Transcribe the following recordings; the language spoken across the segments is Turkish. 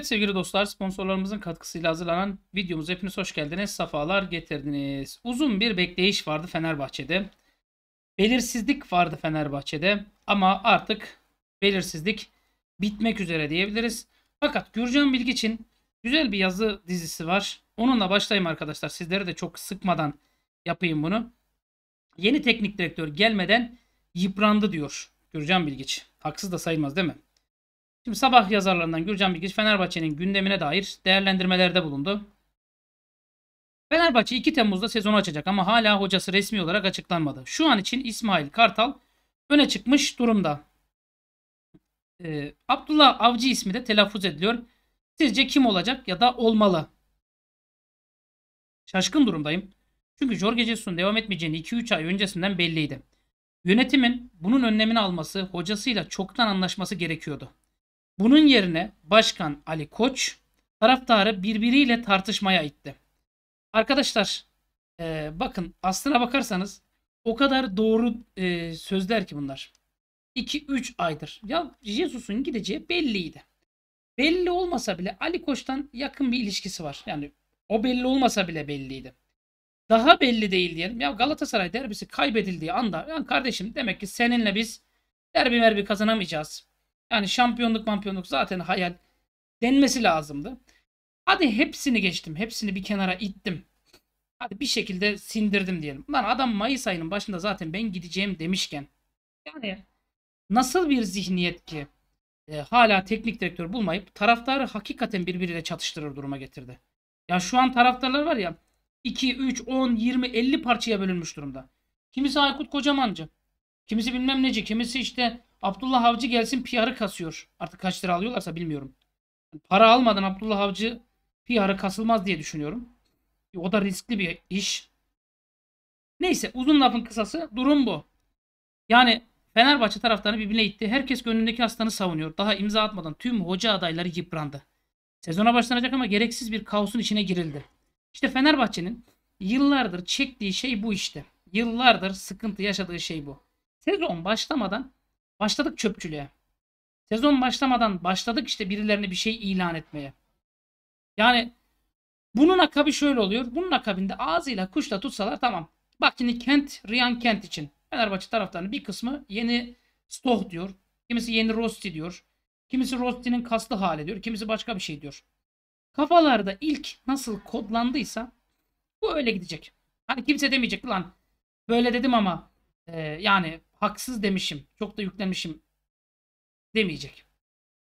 Evet sevgili dostlar sponsorlarımızın katkısıyla hazırlanan videomuz hepiniz hoş geldiniz. Safalar getirdiniz. Uzun bir bekleyiş vardı Fenerbahçe'de. Belirsizlik vardı Fenerbahçe'de ama artık belirsizlik bitmek üzere diyebiliriz. Fakat Gürcan Bilgiç'in güzel bir yazı dizisi var. Onunla başlayayım arkadaşlar. Sizleri de çok sıkmadan yapayım bunu. Yeni teknik direktör gelmeden yıprandı diyor Gürcan Bilgiç. Haksız da sayılmaz değil mi? Şimdi sabah yazarlarından Gürcan Bilgiç Fenerbahçe'nin gündemine dair değerlendirmelerde bulundu. Fenerbahçe 2 Temmuz'da sezonu açacak ama hala hocası resmi olarak açıklanmadı. Şu an için İsmail Kartal öne çıkmış durumda. Ee, Abdullah Avcı ismi de telaffuz ediliyor. Sizce kim olacak ya da olmalı? Şaşkın durumdayım. Çünkü Jorge Jesus'un devam etmeyeceğini 2-3 ay öncesinden belliydi. Yönetimin bunun önlemini alması hocasıyla çoktan anlaşması gerekiyordu. Bunun yerine Başkan Ali Koç taraftarı birbiriyle tartışmaya itti. Arkadaşlar e, bakın aslına bakarsanız o kadar doğru e, sözler ki bunlar. 2-3 aydır. Ya Jesus'un gideceği belliydi. Belli olmasa bile Ali Koç'tan yakın bir ilişkisi var. Yani o belli olmasa bile belliydi. Daha belli değil diyelim. Ya Galatasaray derbisi kaybedildiği anda yani kardeşim demek ki seninle biz derbi merbi kazanamayacağız. Yani şampiyonluk mampiyonluk zaten hayal denmesi lazımdı. Hadi hepsini geçtim. Hepsini bir kenara ittim. Hadi bir şekilde sindirdim diyelim. Lan adam Mayıs ayının başında zaten ben gideceğim demişken. Yani nasıl bir zihniyet ki e, hala teknik direktör bulmayıp taraftarı hakikaten birbiriyle çatıştırır duruma getirdi. Ya şu an taraftarlar var ya 2, 3, 10, 20, 50 parçaya bölünmüş durumda. Kimisi Aykut Kocamancı. Kimisi bilmem neci. Kimisi işte Abdullah Avcı gelsin PR'ı kasıyor. Artık kaç lira alıyorlarsa bilmiyorum. Para almadan Abdullah Avcı PR'ı kasılmaz diye düşünüyorum. O da riskli bir iş. Neyse uzun lafın kısası durum bu. Yani Fenerbahçe taraftarı birbirine itti. Herkes gönlündeki hastanı savunuyor. Daha imza atmadan tüm hoca adayları yıprandı. Sezona başlanacak ama gereksiz bir kaosun içine girildi. İşte Fenerbahçe'nin yıllardır çektiği şey bu işte. Yıllardır sıkıntı yaşadığı şey bu. Sezon başlamadan Başladık çöpçülüğe. Sezon başlamadan başladık işte birilerine bir şey ilan etmeye. Yani bunun akabi şöyle oluyor. Bunun akabinde ağzıyla kuşla tutsalar tamam. Bak şimdi Kent, Ryan Kent için. Fenerbahçe taraftarının bir kısmı yeni Stoh diyor. Kimisi yeni Rosti diyor. Kimisi Rosti'nin kaslı hali diyor. Kimisi başka bir şey diyor. Kafalarda ilk nasıl kodlandıysa bu öyle gidecek. Hani kimse demeyecek lan böyle dedim ama e, yani haksız demişim, çok da yüklenmişim demeyecek.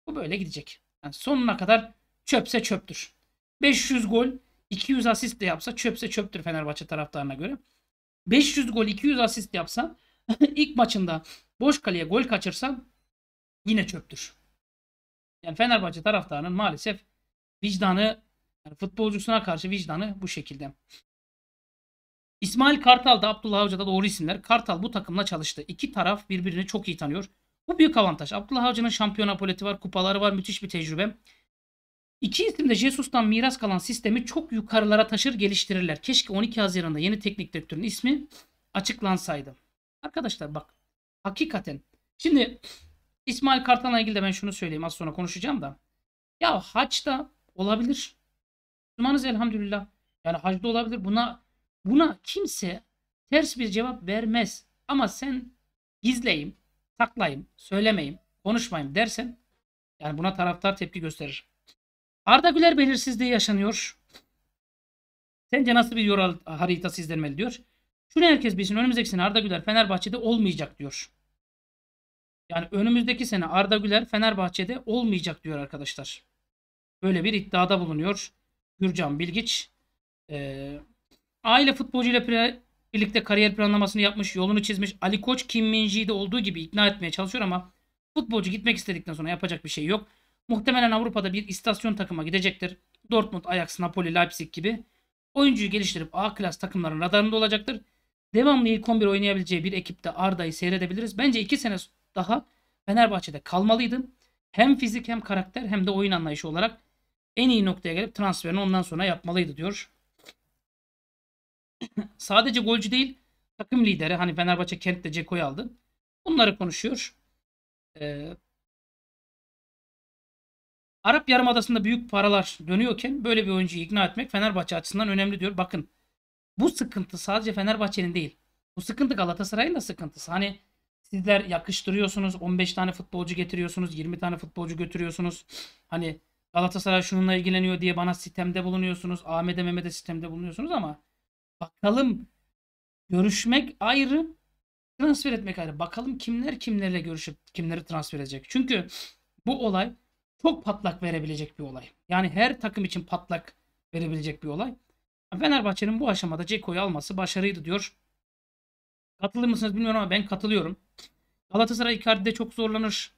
Bu böyle gidecek. Yani sonuna kadar çöpse çöptür. 500 gol, 200 asist de yapsa çöpse çöptür Fenerbahçe taraftarına göre. 500 gol, 200 asist yapsa ilk maçında boş kaleye gol kaçırsa yine çöptür. Yani Fenerbahçe taraftarının maalesef vicdanı yani futbolcusuna karşı vicdanı bu şekilde. İsmail Kartal da Abdullah Avcı da doğru isimler. Kartal bu takımla çalıştı. İki taraf birbirini çok iyi tanıyor. Bu büyük avantaj. Abdullah Avcı'nın şampiyon poleti var, kupaları var, müthiş bir tecrübe. İki isim de Jesus'tan miras kalan sistemi çok yukarılara taşır geliştirirler. Keşke 12 Haziran'da yeni teknik direktörün ismi açıklansaydı. Arkadaşlar bak hakikaten. Şimdi İsmail Kartal'la ilgili de ben şunu söyleyeyim az sonra konuşacağım da. Ya haç da olabilir. Müslümanız elhamdülillah. Yani hacda olabilir. Buna Buna kimse ters bir cevap vermez. Ama sen gizleyim, saklayayım, söylemeyim, konuşmayayım dersen yani buna taraftar tepki gösterir. Arda Güler belirsizliği yaşanıyor. Sence nasıl bir yol haritası izlenmeli diyor. Şunu herkes bilsin önümüzdeki sene Arda Güler Fenerbahçe'de olmayacak diyor. Yani önümüzdeki sene Arda Güler Fenerbahçe'de olmayacak diyor arkadaşlar. Böyle bir iddiada bulunuyor. Gürcan Bilgiç. Ee, Aile futbolcuyla pre, birlikte kariyer planlamasını yapmış, yolunu çizmiş. Ali Koç Kim Minji'yi de olduğu gibi ikna etmeye çalışıyor ama futbolcu gitmek istedikten sonra yapacak bir şey yok. Muhtemelen Avrupa'da bir istasyon takıma gidecektir. Dortmund, Ajax, Napoli, Leipzig gibi. Oyuncuyu geliştirip A klas takımların radarında olacaktır. Devamlı ilk 11 oynayabileceği bir ekipte Arda'yı seyredebiliriz. Bence 2 sene daha Fenerbahçe'de kalmalıydı. Hem fizik hem karakter hem de oyun anlayışı olarak en iyi noktaya gelip transferini ondan sonra yapmalıydı diyor Sadece golcü değil takım lideri. Hani Fenerbahçe Kent de Ceko'yu aldı. Bunları konuşuyor. Ee, Arap Yarımadası'nda büyük paralar dönüyorken böyle bir oyuncuyu ikna etmek Fenerbahçe açısından önemli diyor. Bakın bu sıkıntı sadece Fenerbahçe'nin değil. Bu sıkıntı Galatasaray'ın da sıkıntısı. Hani sizler yakıştırıyorsunuz 15 tane futbolcu getiriyorsunuz 20 tane futbolcu götürüyorsunuz. Hani Galatasaray şununla ilgileniyor diye bana sistemde bulunuyorsunuz. Ahmet'e Mehmet'e sistemde bulunuyorsunuz ama Bakalım görüşmek ayrı, transfer etmek ayrı. Bakalım kimler kimlerle görüşüp kimleri transfer edecek. Çünkü bu olay çok patlak verebilecek bir olay. Yani her takım için patlak verebilecek bir olay. Fenerbahçe'nin bu aşamada Ceko'yu alması başarıydı diyor. Katılır mısınız bilmiyorum ama ben katılıyorum. Galatasaray Icardi'de çok zorlanır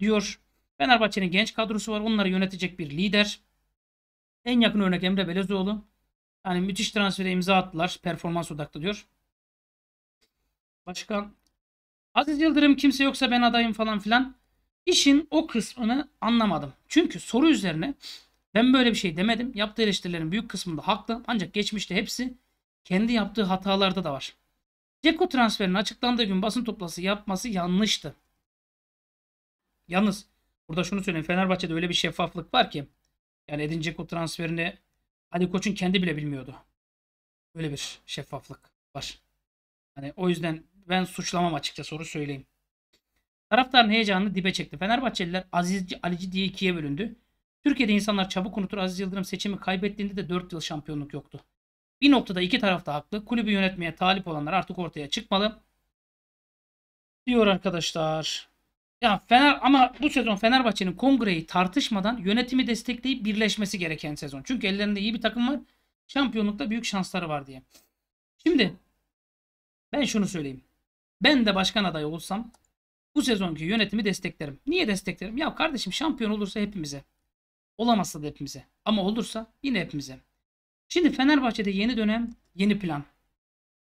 diyor. Fenerbahçe'nin genç kadrosu var. Onları yönetecek bir lider. En yakın örnek Emre Belezoğlu. Yani müthiş transfere imza attılar. Performans odaklı diyor. Başkan Aziz Yıldırım kimse yoksa ben adayım falan filan. İşin o kısmını anlamadım. Çünkü soru üzerine ben böyle bir şey demedim. Yaptığı eleştirilerin büyük kısmında haklı. Ancak geçmişte hepsi kendi yaptığı hatalarda da var. Ceko transferinin açıklandığı gün basın toplantısı yapması yanlıştı. Yalnız burada şunu söyleyeyim. Fenerbahçe'de öyle bir şeffaflık var ki yani Edin Ceko transferini Ali Koç'un kendi bile bilmiyordu. Böyle bir şeffaflık var. Hani o yüzden ben suçlamam açıkça soru söyleyeyim. Taraftarın heyecanını dibe çekti. Fenerbahçeliler Aziz Alici diye ikiye bölündü. Türkiye'de insanlar çabuk unutur Aziz Yıldırım seçimi kaybettiğinde de 4 yıl şampiyonluk yoktu. Bir noktada iki taraf da haklı. Kulübü yönetmeye talip olanlar artık ortaya çıkmalı. Diyor arkadaşlar. Ya Fener ama bu sezon Fenerbahçe'nin kongreyi tartışmadan yönetimi destekleyip birleşmesi gereken sezon. Çünkü ellerinde iyi bir takım var. Şampiyonlukta büyük şansları var diye. Şimdi ben şunu söyleyeyim. Ben de başkan adayı olsam bu sezonki yönetimi desteklerim. Niye desteklerim? Ya kardeşim şampiyon olursa hepimize. Olamazsa da hepimize. Ama olursa yine hepimize. Şimdi Fenerbahçe'de yeni dönem, yeni plan.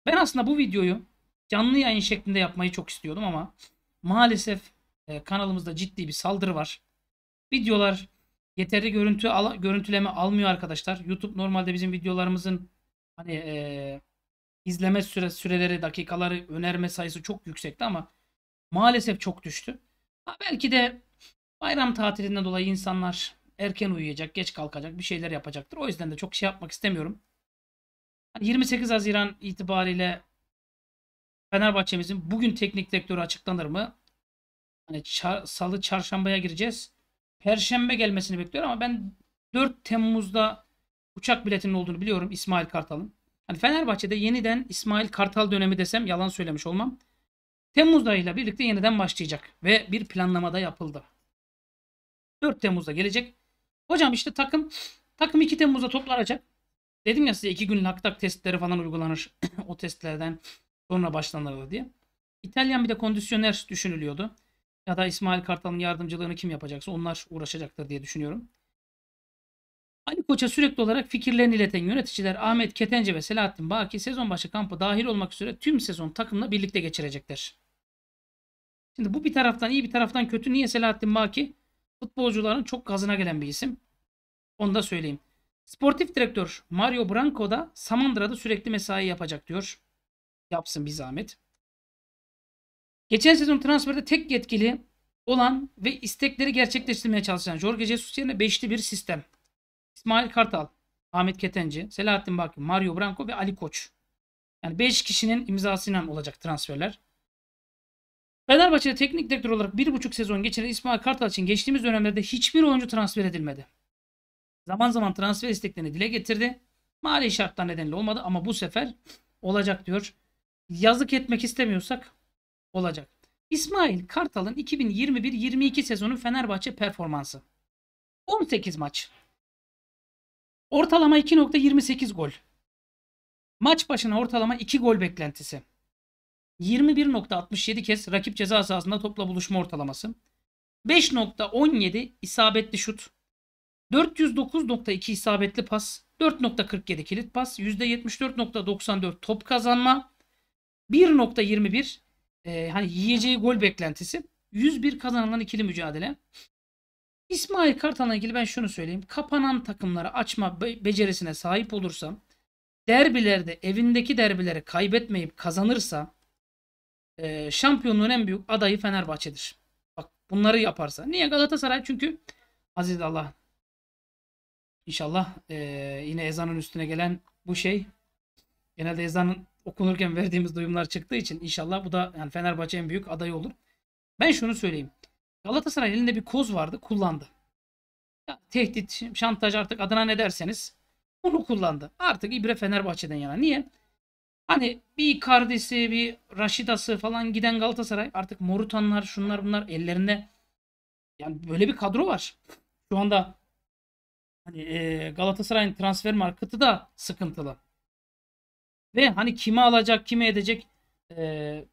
Ben aslında bu videoyu canlı yayın şeklinde yapmayı çok istiyordum ama maalesef e, kanalımızda ciddi bir saldırı var. Videolar yeterli görüntü al görüntüleme almıyor arkadaşlar. YouTube normalde bizim videolarımızın hani e, izleme süre süreleri, dakikaları, önerme sayısı çok yüksekti ama maalesef çok düştü. Ha, belki de bayram tatilinden dolayı insanlar erken uyuyacak, geç kalkacak, bir şeyler yapacaktır. O yüzden de çok şey yapmak istemiyorum. 28 hani Haziran itibariyle Fenerbahçe'mizin bugün teknik direktörü açıklanır mı? Hani çar, salı çarşambaya gireceğiz. Perşembe gelmesini bekliyorum ama ben 4 Temmuz'da uçak biletinin olduğunu biliyorum İsmail Kartal'ın. Hani Fenerbahçe'de yeniden İsmail Kartal dönemi desem yalan söylemiş olmam. Temmuz ayıyla birlikte yeniden başlayacak ve bir planlamada yapıldı. 4 Temmuz'da gelecek. Hocam işte takım takım 2 Temmuz'da toplanacak. Dedim ya size 2 gün laktak testleri falan uygulanır. o testlerden sonra başlanır diye. İtalyan bir de kondisyoner düşünülüyordu ya da İsmail Kartal'ın yardımcılığını kim yapacaksa onlar uğraşacaktır diye düşünüyorum. Ali Koç'a sürekli olarak fikirlerini ileten yöneticiler Ahmet Ketence ve Selahattin Baki sezon başı kampı dahil olmak üzere tüm sezon takımla birlikte geçirecektir. Şimdi bu bir taraftan iyi bir taraftan kötü. Niye Selahattin Baki? Futbolcuların çok gazına gelen bir isim. Onu da söyleyeyim. Sportif direktör Mario Branco da Samandıra'da sürekli mesai yapacak diyor. Yapsın bir zahmet. Geçen sezon transferde tek yetkili olan ve istekleri gerçekleştirmeye çalışan Jorge Jesus yerine beşli bir sistem. İsmail Kartal, Ahmet Ketenci, Selahattin Baki, Mario Branco ve Ali Koç. Yani 5 kişinin imzasıyla olacak transferler. Fenerbahçe'de teknik direktör olarak 1,5 sezon geçiren İsmail Kartal için geçtiğimiz dönemlerde hiçbir oyuncu transfer edilmedi. Zaman zaman transfer isteklerini dile getirdi. Mali şartlar nedeniyle olmadı ama bu sefer olacak diyor. Yazık etmek istemiyorsak olacak. İsmail Kartal'ın 2021-22 sezonu Fenerbahçe performansı. 18 maç. Ortalama 2.28 gol. Maç başına ortalama 2 gol beklentisi. 21.67 kez rakip ceza sahasında topla buluşma ortalaması. 5.17 isabetli şut. 409.2 isabetli pas. 4.47 kilit pas. %74.94 top kazanma. 1.21 e, hani yiyeceği gol beklentisi. 101 kazanılan ikili mücadele. İsmail Kartal'la ilgili ben şunu söyleyeyim. Kapanan takımları açma becerisine sahip olursa, derbilerde evindeki derbileri kaybetmeyip kazanırsa e, şampiyonluğun en büyük adayı Fenerbahçe'dir. Bak bunları yaparsa. Niye Galatasaray? Çünkü aziz Allah İnşallah e, yine ezanın üstüne gelen bu şey genelde ezanın okunurken verdiğimiz duyumlar çıktığı için inşallah bu da yani Fenerbahçe en büyük adayı olur. Ben şunu söyleyeyim. Galatasaray elinde bir koz vardı kullandı. Ya, tehdit, şantaj artık adına ne derseniz bunu kullandı. Artık İbre Fenerbahçe'den yana. Niye? Hani bir kardeşi, bir Raşidası falan giden Galatasaray artık Morutanlar şunlar bunlar ellerinde yani böyle bir kadro var. Şu anda hani e, Galatasaray'ın transfer marketi da sıkıntılı. Ve hani kime alacak, kime edecek e,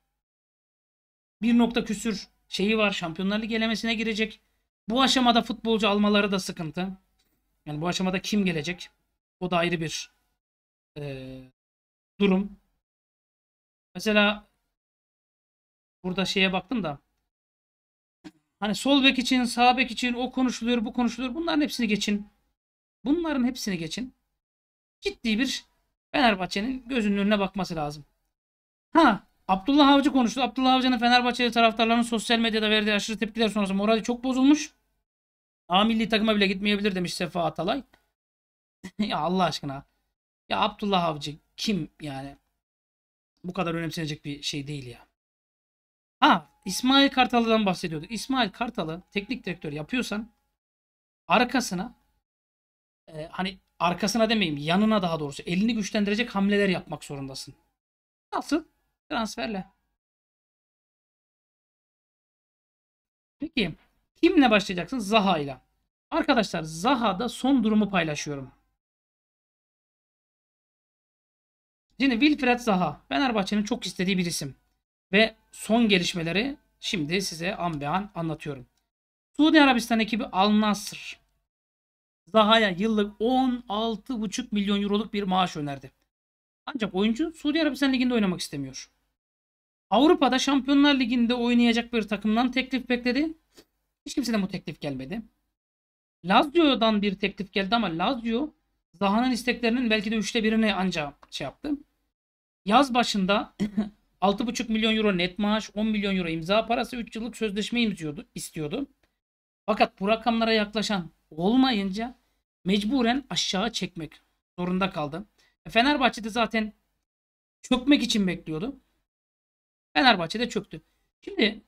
bir nokta küsür şeyi var. Şampiyonlar Ligi elemesine girecek. Bu aşamada futbolcu almaları da sıkıntı. Yani bu aşamada kim gelecek? O da ayrı bir e, durum. Mesela burada şeye baktım da hani sol bek için, sağ bek için o konuşuluyor, bu konuşuluyor. Bunların hepsini geçin. Bunların hepsini geçin. Ciddi bir Fenerbahçe'nin gözünün önüne bakması lazım. Ha Abdullah Avcı konuştu. Abdullah Avcı'nın Fenerbahçeli taraftarlarının sosyal medyada verdiği aşırı tepkiler sonrası morali çok bozulmuş. A milli takıma bile gitmeyebilir demiş Sefa Atalay. ya Allah aşkına. Ya Abdullah Avcı kim yani? Bu kadar önemsenecek bir şey değil ya. Ha İsmail Kartal'dan bahsediyorduk. İsmail Kartal'ı teknik direktör yapıyorsan arkasına e, hani arkasına demeyeyim yanına daha doğrusu elini güçlendirecek hamleler yapmak zorundasın. Nasıl? Transferle. Peki kimle başlayacaksın? Zaha ile. Arkadaşlar Zaha'da son durumu paylaşıyorum. Şimdi Wilfred Zaha Fenerbahçe'nin çok istediği bir isim. Ve son gelişmeleri şimdi size an be an anlatıyorum. Suudi Arabistan ekibi Al Nasr Zaha'ya yıllık 16,5 milyon euroluk bir maaş önerdi. Ancak oyuncu Suudi Arabistan Ligi'nde oynamak istemiyor. Avrupa'da Şampiyonlar Ligi'nde oynayacak bir takımdan teklif bekledi. Hiç kimseden bu teklif gelmedi. Lazio'dan bir teklif geldi ama Lazio Zaha'nın isteklerinin belki de üçte birini ancak şey yaptı. Yaz başında 6,5 milyon euro net maaş, 10 milyon euro imza parası, 3 yıllık sözleşme imziyordu, istiyordu. Fakat bu rakamlara yaklaşan olmayınca mecburen aşağı çekmek zorunda kaldı. E, Fenerbahçe de zaten çökmek için bekliyordu. Fenerbahçe de çöktü. Şimdi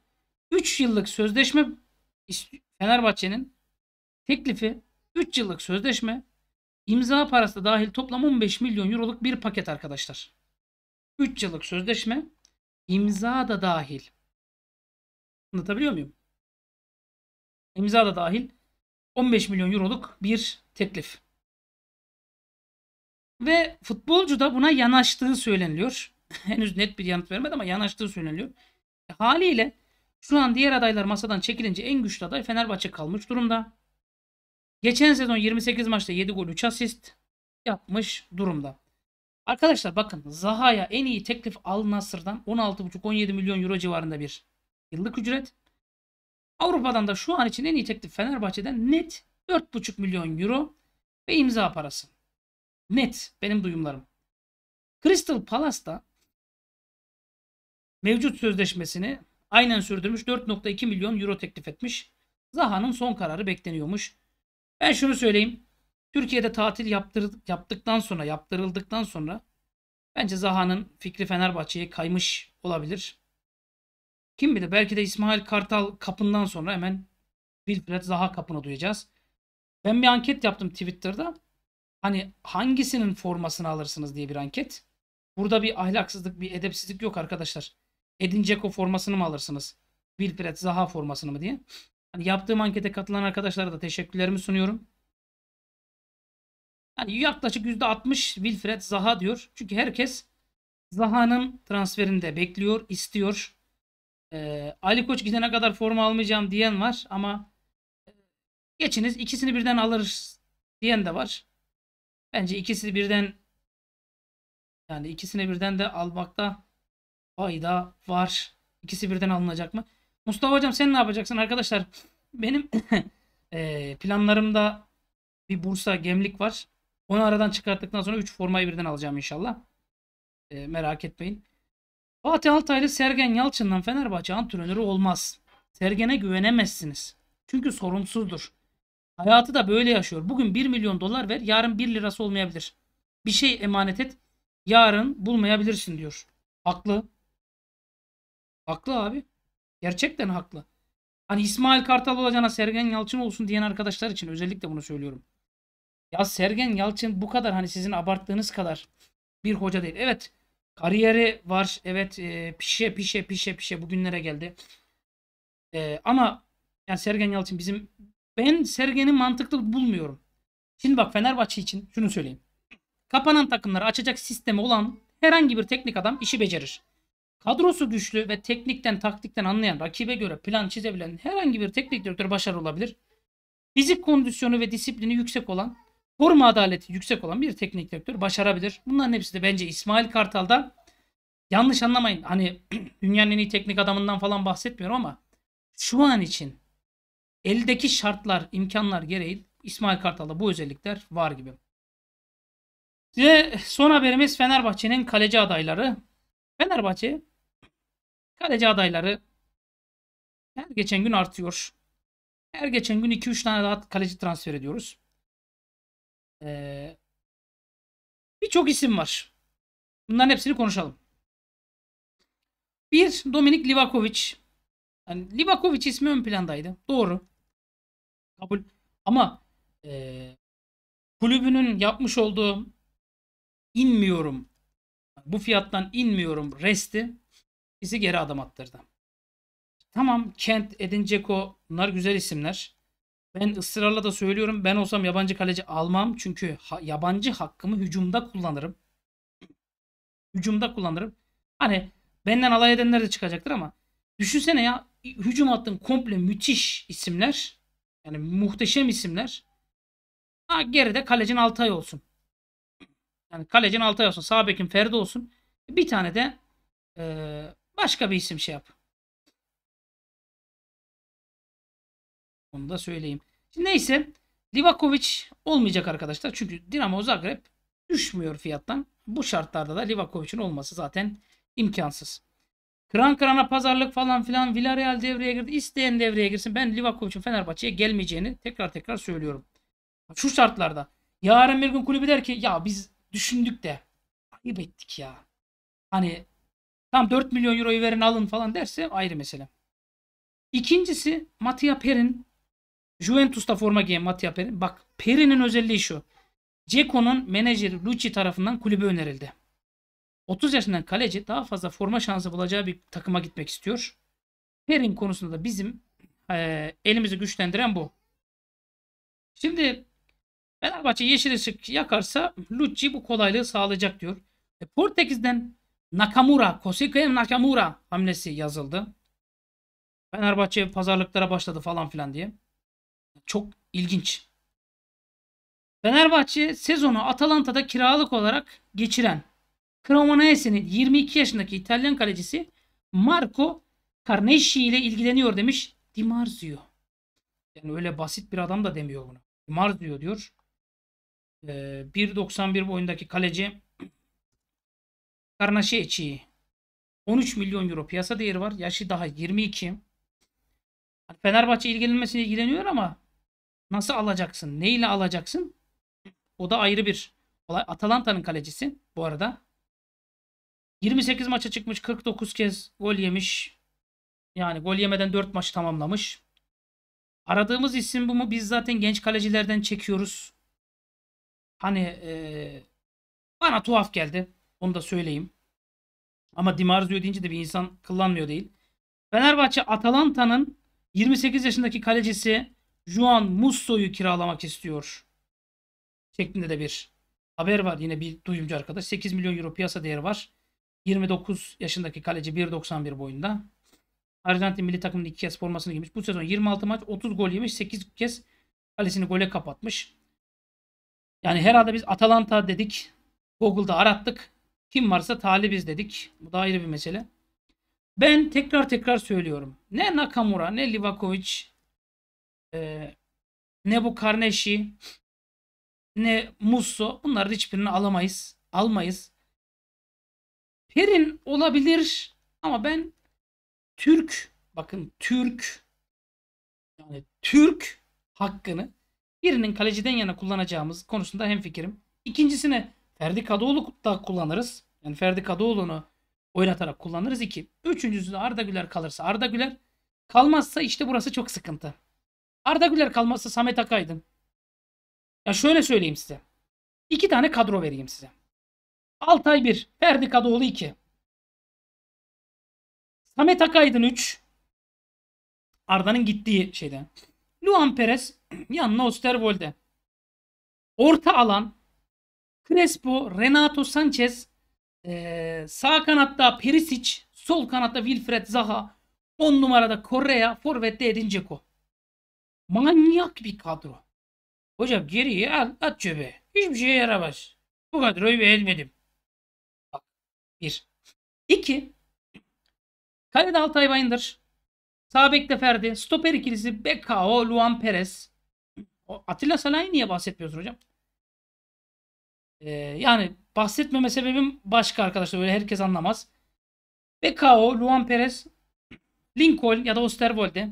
3 yıllık sözleşme Fenerbahçe'nin teklifi 3 yıllık sözleşme imza parası da dahil toplam 15 milyon euroluk bir paket arkadaşlar. 3 yıllık sözleşme imza da dahil. Anlatabiliyor muyum? İmza da dahil 15 milyon euroluk bir teklif. Ve futbolcu da buna yanaştığı söyleniliyor. Henüz net bir yanıt vermedi ama yanaştığı söyleniliyor. E, haliyle şu an diğer adaylar masadan çekilince en güçlü aday Fenerbahçe kalmış durumda. Geçen sezon 28 maçta 7 gol 3 asist yapmış durumda. Arkadaşlar bakın Zaha'ya en iyi teklif Al Nasır'dan 16,5-17 milyon euro civarında bir yıllık ücret. Avrupa'dan da şu an için en iyi teklif Fenerbahçe'den net 4,5 milyon euro ve imza parası. Net benim duyumlarım. Crystal Palace da mevcut sözleşmesini aynen sürdürmüş 4.2 milyon euro teklif etmiş. Zaha'nın son kararı bekleniyormuş. Ben şunu söyleyeyim. Türkiye'de tatil yaptır, yaptıktan sonra, yaptırıldıktan sonra bence Zaha'nın fikri Fenerbahçe'ye kaymış olabilir. Kim bilir belki de İsmail Kartal kapından sonra hemen Wilfred Zaha kapını duyacağız. Ben bir anket yaptım Twitter'da. Hani hangisinin formasını alırsınız diye bir anket. Burada bir ahlaksızlık, bir edepsizlik yok arkadaşlar. Edin Dzeko formasını mı alırsınız? Wilfred Zaha formasını mı diye. Hani yaptığım ankete katılan arkadaşlara da teşekkürlerimi sunuyorum. Yani yaklaşık %60 Wilfred Zaha diyor. Çünkü herkes Zaha'nın transferini de bekliyor, istiyor. Ee, Ali Koç gidene kadar forma almayacağım diyen var ama Geçiniz ikisini birden alırız diyen de var. Bence ikisi birden yani ikisini birden de almakta fayda var. İkisi birden alınacak mı? Mustafa hocam sen ne yapacaksın arkadaşlar? Benim planlarımda bir Bursa gemlik var. Onu aradan çıkarttıktan sonra 3 formayı birden alacağım inşallah. E, merak etmeyin. Fatih Altaylı Sergen Yalçın'dan Fenerbahçe antrenörü olmaz. Sergen'e güvenemezsiniz. Çünkü sorumsuzdur. Hayatı da böyle yaşıyor. Bugün 1 milyon dolar ver, yarın 1 lirası olmayabilir. Bir şey emanet et, yarın bulmayabilirsin diyor. Haklı. Haklı abi. Gerçekten haklı. Hani İsmail Kartal olacağına Sergen Yalçın olsun diyen arkadaşlar için özellikle bunu söylüyorum. Ya Sergen Yalçın bu kadar hani sizin abarttığınız kadar bir hoca değil. Evet kariyeri var. Evet e, pişe pişe pişe pişe bugünlere geldi. E, ama yani Sergen Yalçın bizim ben Sergen'i mantıklı bulmuyorum. Şimdi bak Fenerbahçe için şunu söyleyeyim. Kapanan takımları açacak sistemi olan herhangi bir teknik adam işi becerir. Kadrosu güçlü ve teknikten taktikten anlayan rakibe göre plan çizebilen herhangi bir teknik direktör başarılı olabilir. Fizik kondisyonu ve disiplini yüksek olan, forma adaleti yüksek olan bir teknik direktör başarabilir. Bunların hepsi de bence İsmail Kartal'da yanlış anlamayın. Hani dünyanın en iyi teknik adamından falan bahsetmiyorum ama şu an için Eldeki şartlar, imkanlar gereği İsmail Kartal'da bu özellikler var gibi. Size son haberimiz Fenerbahçe'nin kaleci adayları. Fenerbahçe kaleci adayları her geçen gün artıyor. Her geçen gün 2-3 tane daha kaleci transfer ediyoruz. Ee, Birçok isim var. Bunların hepsini konuşalım. Bir, Dominik Livakovic. Yani Livakovic ismi ön plandaydı. Doğru kabul ama e, kulübünün yapmış olduğu inmiyorum bu fiyattan inmiyorum resti bizi geri adım attırdı. Tamam Kent, Edin Dzeko bunlar güzel isimler. Ben ısrarla da söylüyorum ben olsam yabancı kaleci almam. Çünkü ha, yabancı hakkımı hücumda kullanırım. hücumda kullanırım. Hani benden alay edenler de çıkacaktır ama düşünsene ya hücum attın komple müthiş isimler. Yani muhteşem isimler. Ha, geride kalecin Altay olsun. Yani kalecin Altay olsun. Sağ bekin Ferdi olsun. Bir tane de e, başka bir isim şey yap. Onu da söyleyeyim. Şimdi neyse Livakovic olmayacak arkadaşlar. Çünkü Dinamo Zagreb düşmüyor fiyattan. Bu şartlarda da Livakovic'in olması zaten imkansız. Kıran kırana pazarlık falan filan Villarreal devreye girdi. İsteyen devreye girsin. Ben Livakovic'in Fenerbahçe'ye gelmeyeceğini tekrar tekrar söylüyorum. Şu şartlarda. Yarın bir gün kulübü der ki ya biz düşündük de ayıp ettik ya. Hani tam 4 milyon euroyu verin alın falan derse ayrı mesele. İkincisi Matia Perin Juventus'ta forma giyen Matia Perin. Bak Perin'in özelliği şu. Ceko'nun menajeri Lucci tarafından kulübe önerildi. 30 yaşından kaleci daha fazla forma şansı bulacağı bir takıma gitmek istiyor. Perin konusunda da bizim e, elimizi güçlendiren bu. Şimdi Fenerbahçe yeşil ışık yakarsa Lucci bu kolaylığı sağlayacak diyor. E, Portekiz'den Nakamura, Kosike Nakamura hamlesi yazıldı. Fenerbahçe pazarlıklara başladı falan filan diye. Çok ilginç. Fenerbahçe sezonu Atalanta'da kiralık olarak geçiren Cremonese'nin 22 yaşındaki İtalyan kalecisi Marco Carnesci ile ilgileniyor demiş Di Marzio. Yani öyle basit bir adam da demiyor bunu. Di Marzio diyor. Ee, 1.91 boyundaki kaleci Carnesci 13 milyon euro piyasa değeri var. Yaşı daha 22. Hani Fenerbahçe ilgilenmesine ilgileniyor ama nasıl alacaksın? Neyle alacaksın? O da ayrı bir olay. Atalanta'nın kalecisi bu arada. 28 maça çıkmış 49 kez gol yemiş. Yani gol yemeden 4 maç tamamlamış. Aradığımız isim bu mu? Biz zaten genç kalecilerden çekiyoruz. Hani e, bana tuhaf geldi. Onu da söyleyeyim. Ama Dimarzio deyince de bir insan kıllanmıyor değil. Fenerbahçe Atalanta'nın 28 yaşındaki kalecisi Juan Musso'yu kiralamak istiyor. Şeklinde de bir haber var. Yine bir duyumcu arkadaş. 8 milyon euro piyasa değeri var. 29 yaşındaki kaleci 1.91 boyunda. Arjantin milli takımının iki kez formasını giymiş. Bu sezon 26 maç 30 gol yemiş. 8 kez kalesini gole kapatmış. Yani herhalde biz Atalanta dedik. Google'da arattık. Kim varsa talibiz dedik. Bu da ayrı bir mesele. Ben tekrar tekrar söylüyorum. Ne Nakamura, ne Livakovic, e, ne bu Karneşi, ne Musso bunların hiçbirini alamayız. Almayız. Perin olabilir ama ben Türk bakın Türk yani Türk hakkını birinin kaleciden yana kullanacağımız konusunda hem fikrim. İkincisine Ferdi Kadıoğlu da kullanırız. Yani Ferdi Kadıoğlu'nu oynatarak kullanırız. iki. Üçüncüsü de Arda Güler kalırsa Arda Güler. Kalmazsa işte burası çok sıkıntı. Arda Güler kalmazsa Samet Akaydın. Ya şöyle söyleyeyim size. İki tane kadro vereyim size. Altay 1, Ferdi Kadıoğlu 2. Samet Akaydın 3. Arda'nın gittiği şeyden. Luan Perez yanına Osterwold'e. Orta alan Crespo, Renato Sanchez, ee, sağ kanatta Perisic, sol kanatta Wilfred Zaha, 10 numarada Korea, forvette Edin Dzeko. Manyak bir kadro. Hocam geriye al, at cebe. Hiçbir şeye yaramaz. Bu kadroyu beğenmedim bir 2. Kalede Altay Bayındır. Sağ bekte Ferdi. Stoper ikilisi Bekao, Luan Perez. Atilla Salah'ı niye bahsetmiyorsun hocam? Ee, yani bahsetmeme sebebim başka arkadaşlar. Böyle herkes anlamaz. Bekao, Luan Perez, Lincoln ya da Osterwolde.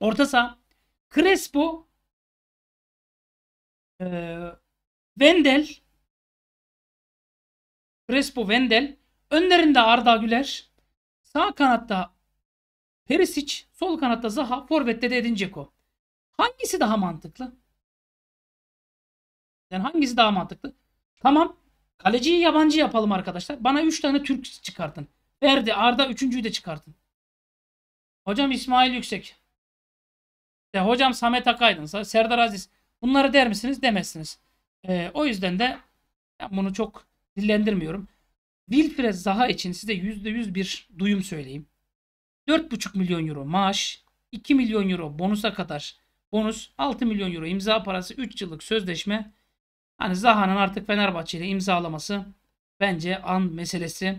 Orta saha. Crespo, e, Wendel, Crespo Vendel. Önlerinde Arda Güler. Sağ kanatta Perisic. Sol kanatta Zaha. Forvet'te de Edin Dzeko. Hangisi daha mantıklı? Yani hangisi daha mantıklı? Tamam. Kaleciyi yabancı yapalım arkadaşlar. Bana 3 tane Türk çıkartın. Verdi. Arda 3.'yü de çıkartın. Hocam İsmail Yüksek. İşte hocam Samet Akaydın. Serdar Aziz. Bunları der misiniz? Demezsiniz. Ee, o yüzden de bunu çok dillendirmiyorum. Wilfred Zaha için size %100 bir duyum söyleyeyim. 4,5 milyon euro maaş, 2 milyon euro bonusa kadar bonus, 6 milyon euro imza parası, 3 yıllık sözleşme. Hani Zaha'nın artık Fenerbahçe ile imzalaması bence an meselesi.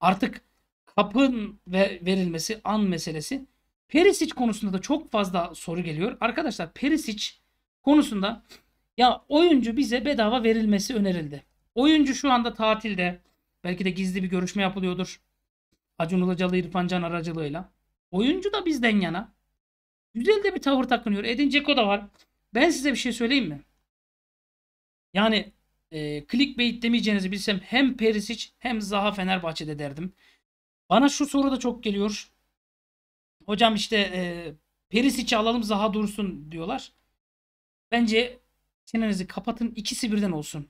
Artık kapın ve verilmesi an meselesi. Perisic konusunda da çok fazla soru geliyor. Arkadaşlar Perisic konusunda ya oyuncu bize bedava verilmesi önerildi. Oyuncu şu anda tatilde. Belki de gizli bir görüşme yapılıyordur. Acun Ilıcalı İrfan Can aracılığıyla. Oyuncu da bizden yana. Güzel de bir tavır takınıyor. Edin Ceko da var. Ben size bir şey söyleyeyim mi? Yani e, clickbait demeyeceğinizi bilsem hem Perisic hem Zaha Fenerbahçe'de derdim. Bana şu soru da çok geliyor. Hocam işte e, Perisic'i alalım Zaha dursun diyorlar. Bence çenenizi kapatın ikisi birden olsun.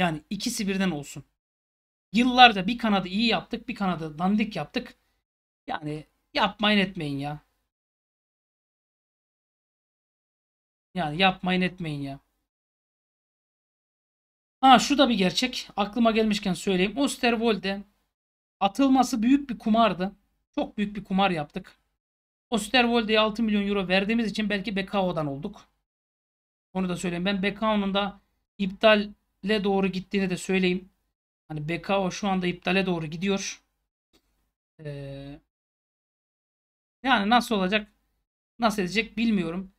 Yani ikisi birden olsun. Yıllarca bir kanadı iyi yaptık, bir kanadı dandik yaptık. Yani yapmayın etmeyin ya. Yani yapmayın etmeyin ya. Ha şu da bir gerçek. Aklıma gelmişken söyleyeyim. Osterwold'e atılması büyük bir kumardı. Çok büyük bir kumar yaptık. Osterwold'e 6 milyon euro verdiğimiz için belki Bekao'dan olduk. Onu da söyleyeyim. Ben Bekao'nun da iptal le doğru gittiğini de söyleyeyim. Hani Bekao şu anda iptale doğru gidiyor. Ee, yani nasıl olacak, nasıl edecek bilmiyorum.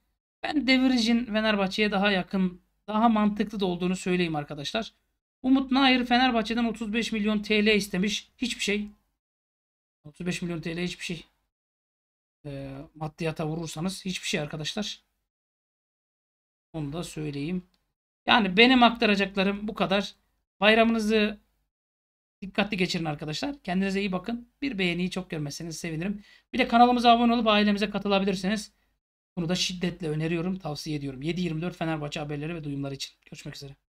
Ben Deviric'in Fenerbahçe'ye daha yakın, daha mantıklı da olduğunu söyleyeyim arkadaşlar. Umut Nair Fenerbahçe'den 35 milyon TL istemiş. Hiçbir şey. 35 milyon TL hiçbir şey. E, maddiyata vurursanız hiçbir şey arkadaşlar. Onu da söyleyeyim. Yani benim aktaracaklarım bu kadar. Bayramınızı dikkatli geçirin arkadaşlar. Kendinize iyi bakın. Bir beğeniyi çok görmezseniz sevinirim. Bir de kanalımıza abone olup ailemize katılabilirsiniz. Bunu da şiddetle öneriyorum, tavsiye ediyorum. 7:24 Fenerbahçe haberleri ve duyumları için. Görüşmek üzere.